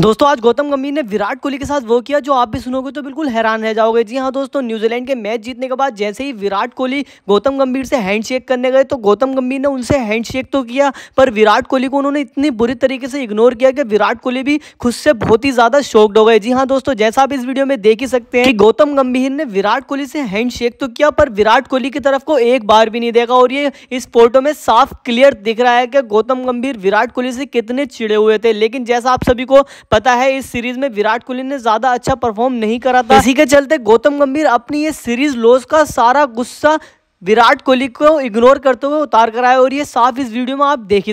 दोस्तों आज गौतम गंभीर ने विराट कोहली के साथ वो किया जो आप भी सुनोगे तो बिल्कुल हैरान रह जाओगे जी हाँ दोस्तों न्यूजीलैंड के मैच जीतने के बाद जैसे ही विराट कोहली गौतम गंभीर से हैंडशेक करने गए तो गौतम गंभीर ने उनसे हैंडशेक तो किया पर विराट कोहली को उन्होंने इतनी बुरी तरीके से इग्नोर किया कि विराट कोहली भी खुद से बहुत ही ज़्यादा शॉक्ड हो गए जी हाँ दोस्तों जैसा आप इस वीडियो में देख ही सकते हैं कि गौतम गंभीर ने विराट कोहली से हैंड तो किया पर विराट कोहली की तरफ को एक बार भी नहीं देखा और ये इस फोटो में साफ क्लियर दिख रहा है कि गौतम गंभीर विराट कोहली से कितने चिड़े हुए थे लेकिन जैसा आप सभी को पता है इस सीरीज में विराट कोहली ने ज्यादा अच्छा परफॉर्म नहीं करा था इसी के चलते गौतम गंभीर अपनी ये सीरीज लॉस का सारा गुस्सा विराट कोहली को इग्नोर करते हुए उतार कर आए और ये साफ इस वीडियो में आप देखिए